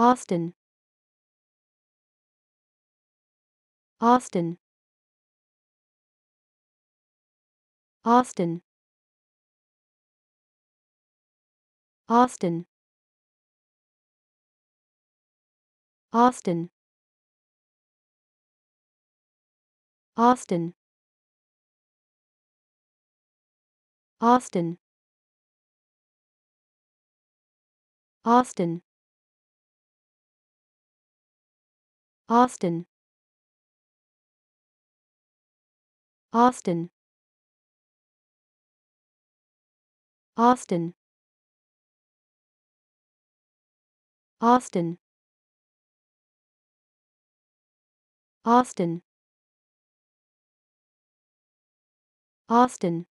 Austin Austin Austin Austin Austin Austin Austin Austin Austin Austin Austin Austin Austin Austin